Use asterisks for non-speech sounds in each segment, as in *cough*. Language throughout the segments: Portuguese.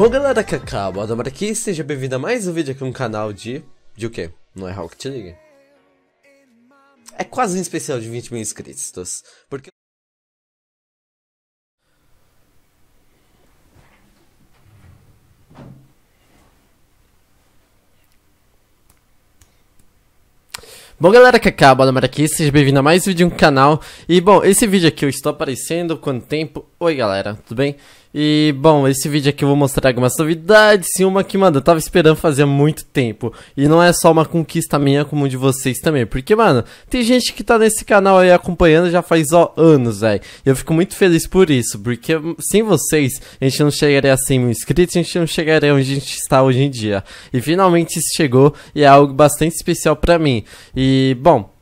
Bom galera que acaba, aqui, seja bem-vindo a mais um vídeo aqui no canal de... De o quê? Não é Rocket League? É quase um especial de 20 mil inscritos, porque... Bom galera que acaba, aqui, seja bem-vindo a mais um vídeo no canal E bom, esse vídeo aqui eu estou aparecendo quanto tempo Oi galera, tudo bem? E bom, esse vídeo aqui eu vou mostrar algumas novidades e uma que, mano, eu tava esperando fazer há muito tempo. E não é só uma conquista minha, como de vocês também. Porque, mano, tem gente que tá nesse canal aí acompanhando já faz ó, anos, velho. E eu fico muito feliz por isso, porque sem vocês a gente não chegaria a 100 mil inscritos, a gente não chegaria onde a gente está hoje em dia. E finalmente isso chegou e é algo bastante especial pra mim. E bom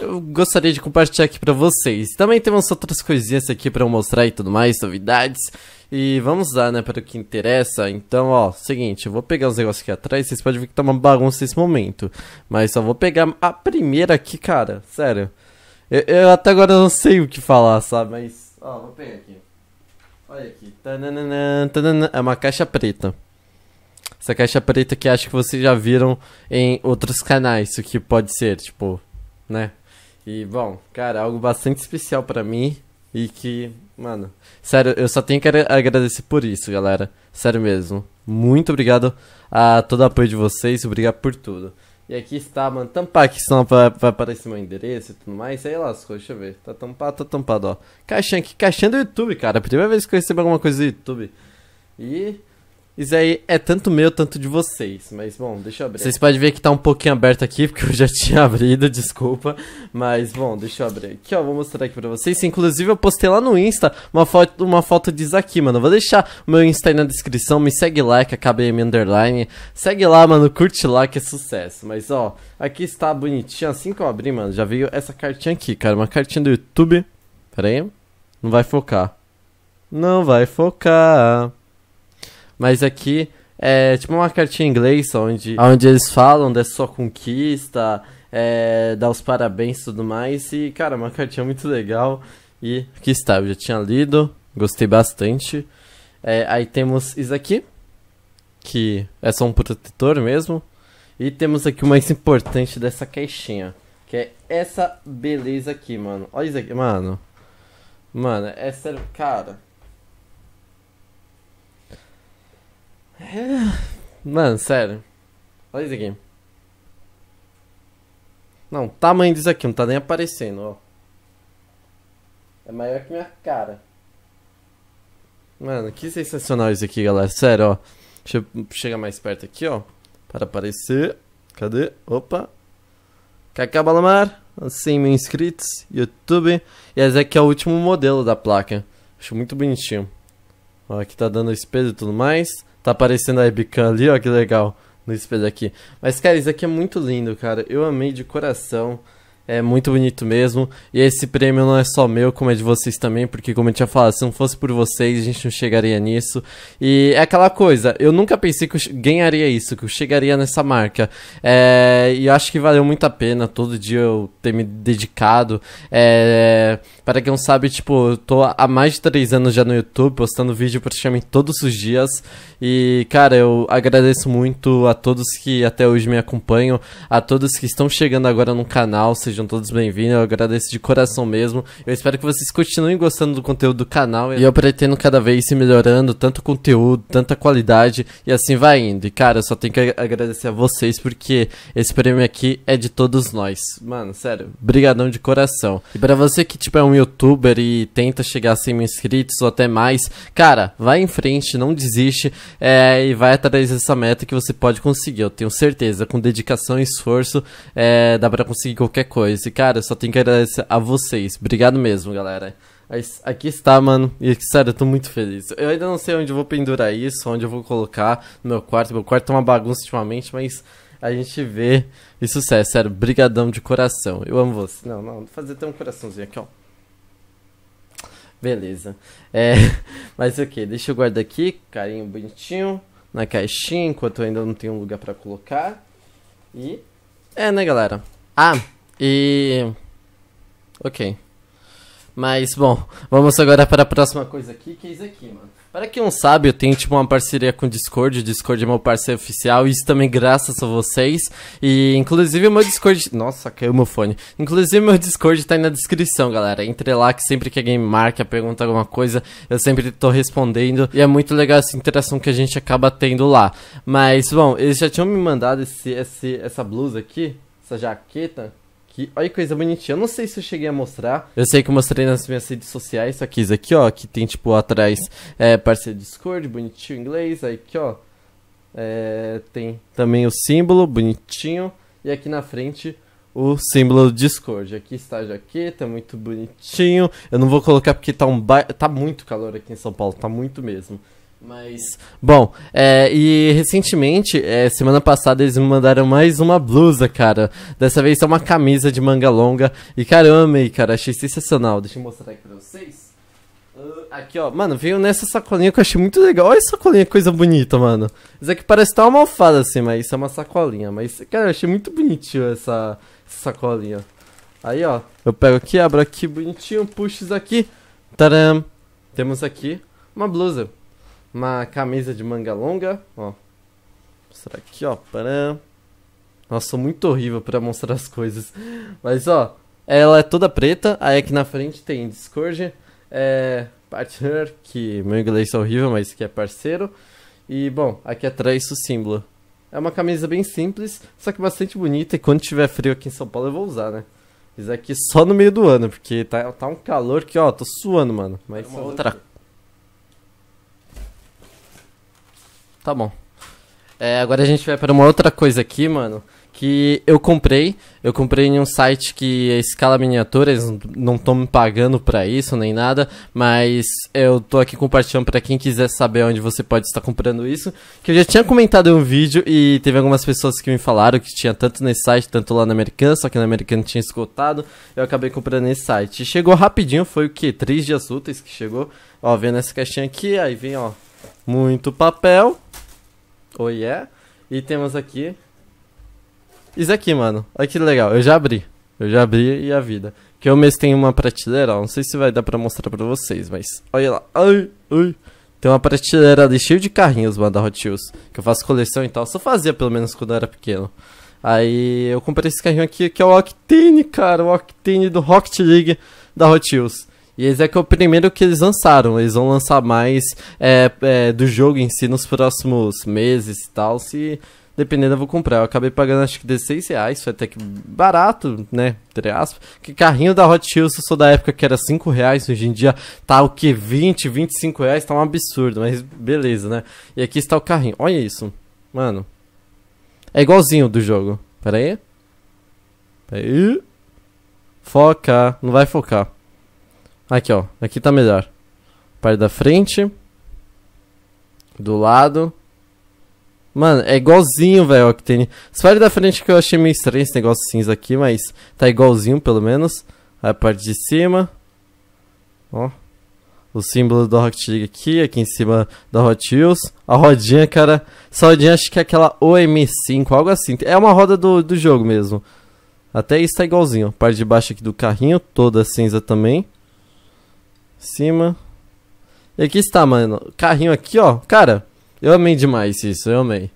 eu gostaria de compartilhar aqui para vocês. Também temos outras coisinhas aqui para mostrar e tudo mais, novidades. E vamos lá, né, para o que interessa. Então, ó, seguinte, eu vou pegar os negócios aqui atrás, vocês podem ver que tá uma bagunça nesse momento. Mas só vou pegar a primeira aqui, cara, sério. Eu, eu até agora não sei o que falar, sabe, mas... Ó, vou pegar aqui. Olha aqui, tananana, tananana, é uma caixa preta. Essa caixa preta que acho que vocês já viram em outros canais, o que pode ser, tipo, né? E, bom, cara, algo bastante especial para mim e que, mano, sério, eu só tenho que agradecer por isso, galera. Sério mesmo. Muito obrigado a todo o apoio de vocês, obrigado por tudo. E aqui está, mano, tampar aqui, senão vai, vai aparecer meu endereço e tudo mais. Aí lascou, deixa eu ver. Tá tampado, tá tampado, ó. Caixinha aqui, caixinha do YouTube, cara. Primeira vez que eu recebo alguma coisa do YouTube. E isso aí é tanto meu, tanto de vocês. Mas bom, deixa eu abrir. Vocês podem ver que tá um pouquinho aberto aqui, porque eu já *laughs* tinha abrido, desculpa. Mas bom, deixa eu abrir aqui, ó. Vou mostrar aqui pra vocês. Inclusive, eu postei lá no Insta uma foto, uma foto disso aqui, mano. vou deixar o meu Insta aí na descrição. Me segue lá, que acabei é me underline. Segue lá, mano. Curte lá, que é sucesso. Mas ó, aqui está bonitinho. Assim que eu abri, mano, já veio essa cartinha aqui, cara. Uma cartinha do YouTube. Pera aí. Não vai focar. Não vai focar. Mas aqui é tipo uma cartinha em inglês, onde, onde eles falam da né, sua conquista, é, dá os parabéns e tudo mais. E, cara, uma cartinha muito legal. E aqui está, eu já tinha lido, gostei bastante. É, aí temos isso aqui, que é só um protetor mesmo. E temos aqui o mais importante dessa caixinha, que é essa beleza aqui, mano. Olha isso aqui, mano. Mano, é sério, cara. Mano, sério. Olha isso aqui. Não, o tamanho disso aqui não tá nem aparecendo, ó. É maior que minha cara. Mano, que sensacional isso aqui, galera. Sério, ó. Deixa eu chegar mais perto aqui, ó. Para aparecer. Cadê? Opa. Cacá Balamar. 100 mil inscritos. YouTube. E esse aqui é o último modelo da placa. Acho muito bonitinho. Ó, aqui tá dando espelho e tudo mais. Tá aparecendo a webcam ali, ó, que legal. No espelho aqui. Mas, cara, isso aqui é muito lindo, cara. Eu amei de coração. É muito bonito mesmo. E esse prêmio não é só meu, como é de vocês também, porque, como eu tinha falado, se não fosse por vocês, a gente não chegaria nisso. E é aquela coisa, eu nunca pensei que eu ganharia isso, que eu chegaria nessa marca. É, e acho que valeu muito a pena todo dia eu ter me dedicado. É, para quem não sabe, tipo, eu tô há mais de 3 anos já no YouTube, postando vídeo praticamente todos os dias. E, cara, eu agradeço muito a todos que até hoje me acompanham, a todos que estão chegando agora no canal, seja sejam todos bem-vindos. Eu agradeço de coração mesmo. Eu espero que vocês continuem gostando do conteúdo do canal. E eu pretendo cada vez se melhorando, tanto conteúdo, tanta qualidade, e assim vai indo. E cara, eu só tenho que agradecer a vocês, porque esse prêmio aqui é de todos nós. Mano, sério, brigadão de coração. E para você que, tipo, é um youtuber e tenta chegar a 100 mil inscritos ou até mais, cara, vai em frente, não desiste, é, e vai atrás dessa meta que você pode conseguir. Eu tenho certeza, com dedicação e esforço, é, dá para conseguir qualquer coisa depois. E, cara, só tenho que agradecer a vocês. Obrigado mesmo, galera. Aqui está, mano. E, sério, eu tô muito feliz. Eu ainda não sei onde eu vou pendurar isso, onde eu vou colocar no meu quarto. Meu quarto é uma bagunça ultimamente, mas a gente vê. E sucesso, sério. Brigadão de coração. Eu amo você. Não, não. Vou fazer até um coraçãozinho aqui, ó. Beleza. É, *laughs* mas ok, deixa eu guardar aqui, carinho bonitinho, na caixinha, enquanto eu ainda não tenho lugar para colocar. E é, né, galera? Ah, e. Ok. Mas, bom, vamos agora para a próxima coisa aqui, que é isso aqui, mano. Para quem não sabe, eu tenho, tipo, uma parceria com o Discord. O Discord é meu parceiro oficial, isso também graças a vocês. E, inclusive, o meu Discord... Nossa, caiu meu fone. Inclusive, meu Discord tá aí na descrição, galera. Entre lá, que sempre que alguém marca, pergunta alguma coisa, eu sempre tô respondendo. E é muito legal essa interação que a gente acaba tendo lá. Mas, bom, eles já tinham me mandado esse, esse, essa blusa aqui, essa jaqueta aqui. Olha que coisa bonitinha. Eu não sei se eu cheguei a mostrar. Eu sei que eu mostrei nas minhas redes sociais. Só que isso aqui, ó. Que tem, tipo, atrás é, parceiro Discord, bonitinho em inglês. Aí aqui, ó. É, tem também o símbolo, bonitinho. E aqui na frente, o símbolo do Discord. Aqui está a jaqueta, muito bonitinho. Eu não vou colocar porque tá, um ba... tá muito calor aqui em São Paulo. Tá muito mesmo. Mas, bom, é, e recentemente, é, semana passada, eles me mandaram mais uma blusa, cara. Dessa vez é uma camisa de manga longa. E caramba, aí, cara, achei sensacional. Deixa eu mostrar aqui pra vocês. Uh, aqui, ó, mano, veio nessa sacolinha que eu achei muito legal. Olha essa sacolinha, coisa bonita, mano. Isso aqui parece estar uma almofada assim, mas isso é uma sacolinha. Mas, cara, eu achei muito bonitinho essa, essa sacolinha. Aí, ó, eu pego aqui, abro aqui bonitinho, puxo isso aqui. Taram! Temos aqui uma blusa. Uma camisa de manga longa, ó. Mostrar aqui, ó. Param. Nossa, sou muito horrível para mostrar as coisas. Mas, ó, ela é toda preta. Aí aqui na frente tem Discord. É, partner, que meu inglês é horrível, mas que é parceiro. E, bom, aqui atrás o símbolo. É uma camisa bem simples, só que bastante bonita. E quando tiver frio aqui em São Paulo eu vou usar, né? Isso aqui é só no meio do ano, porque tá, tá um calor que, ó, tô suando, mano. Mas é outra coisa Tá bom. É, agora a gente vai para uma outra coisa aqui, mano. Que eu comprei. Eu comprei em um site que é escala miniatura. Eles não estão me pagando para isso nem nada. Mas eu tô aqui compartilhando para quem quiser saber onde você pode estar comprando isso. Que eu já tinha comentado em um vídeo e teve algumas pessoas que me falaram que tinha tanto nesse site, tanto lá na Americana. Só que na Americana tinha esgotado. Eu acabei comprando nesse site. chegou rapidinho. Foi o que? Três dias úteis que chegou. Ó, vendo essa caixinha aqui. Aí vem, ó. Muito papel Oh yeah. E temos aqui. Isso aqui, mano. Olha que legal. Eu já abri. Eu já abri e a vida. Que eu mesmo tenho uma prateleira, ó. Não sei se vai dar pra mostrar pra vocês, mas... Olha lá. Ai, ai. Tem uma prateleira ali cheia de carrinhos, mano, da Hot Wheels. Que eu faço coleção e tal. Só fazia, pelo menos, quando eu era pequeno. Aí eu comprei esse carrinho aqui, que é o Octane, cara. O Octane do Rocket League da Hot Wheels. E esse é que é o primeiro que eles lançaram. Eles vão lançar mais é, é, do jogo em si nos próximos meses e tal. Se dependendo, eu vou comprar. Eu acabei pagando acho que 16 reais, foi até que barato, né? Entre aspas. Que carrinho da Hot Wheels, eu sou da época que era 5 reais, hoje em dia tá o que? 20, 25 reais, tá um absurdo, mas beleza, né? E aqui está o carrinho. Olha isso, mano. É igualzinho do jogo. Pera aí. Pera aí. Foca, não vai focar. Aqui, ó. Aqui tá melhor. Parte da frente. Do lado. Mano, é igualzinho, velho, o Octane. Essa parte da frente que eu achei meio estranho esse negócio cinza aqui, mas tá igualzinho, pelo menos. a parte de cima. Ó. O símbolo da Rocket League aqui, aqui em cima da Hot Wheels. A rodinha, cara. Essa rodinha acho que é aquela OM5, algo assim. É uma roda do, do jogo mesmo. Até isso tá igualzinho. A parte de baixo aqui do carrinho, toda cinza também. Cima. E aqui está, mano. Carrinho aqui, ó. Cara, eu amei demais isso, eu amei.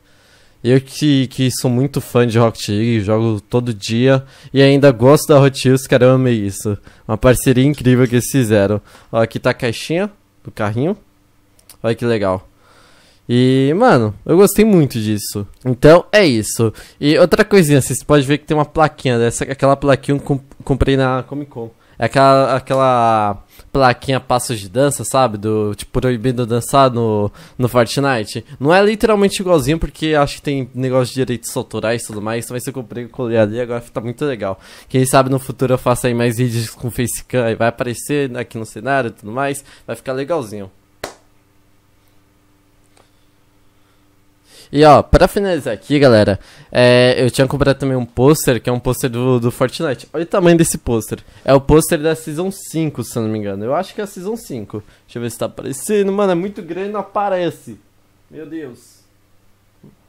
Eu que, que sou muito fã de Rocket League, jogo todo dia e ainda gosto da Hot Wheels, cara, eu amei isso. Uma parceria incrível que eles fizeram. Ó, aqui tá a caixinha do carrinho. Olha que legal. E, mano, eu gostei muito disso. Então, é isso. E outra coisinha, vocês podem ver que tem uma plaquinha dessa, aquela plaquinha que eu comprei na Comic Con. É aquela, aquela plaquinha passos de dança, sabe? Do tipo proibindo dançar no, no Fortnite. Não é literalmente igualzinho, porque acho que tem negócio de direitos autorais e tudo mais. Mas eu comprei e colei ali, agora fica tá muito legal. Quem sabe no futuro eu faço aí mais vídeos com facecam e vai aparecer aqui no cenário e tudo mais. Vai ficar legalzinho. E ó, pra finalizar aqui, galera, é, eu tinha comprado também um pôster, que é um pôster do, do Fortnite. Olha o tamanho desse pôster. É o pôster da Season 5, se eu não me engano. Eu acho que é a Season 5. Deixa eu ver se tá aparecendo. Mano, é muito grande, não aparece. Meu Deus.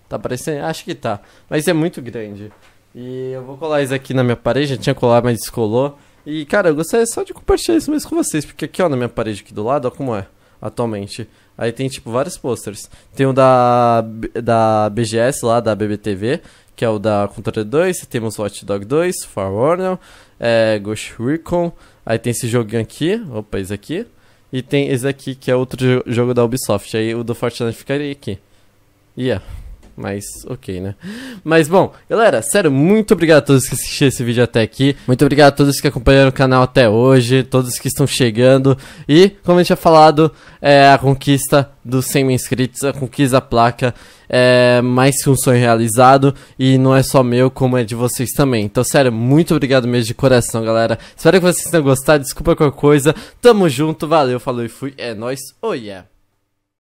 Tá aparecendo? Acho que tá. Mas é muito grande. E eu vou colar isso aqui na minha parede, já tinha colado, mas descolou. E, cara, eu gostaria só de compartilhar isso mesmo com vocês, porque aqui, ó, na minha parede aqui do lado, ó como é atualmente. Aí tem, tipo, vários posters. Tem o da, da BGS lá, da BBTV, que é o da Controle 2. Temos Watch Dog 2, Far Warner, é, Ghost Recon. Aí tem esse joguinho aqui. Opa, esse aqui. E tem esse aqui, que é outro jogo da Ubisoft. Aí o do Fortnite ficaria aqui. yeah. Mas, ok, né? Mas, bom, galera, sério, muito obrigado a todos que assistiram esse vídeo até aqui. Muito obrigado a todos que acompanharam o canal até hoje, todos que estão chegando. E, como eu tinha falado, é a conquista dos 100 mil inscritos, a conquista da placa é mais que um sonho realizado. E não é só meu, como é de vocês também. Então, sério, muito obrigado mesmo de coração, galera. Espero que vocês tenham gostado, desculpa qualquer coisa. Tamo junto, valeu, falou e fui. É nóis, oh, yeah.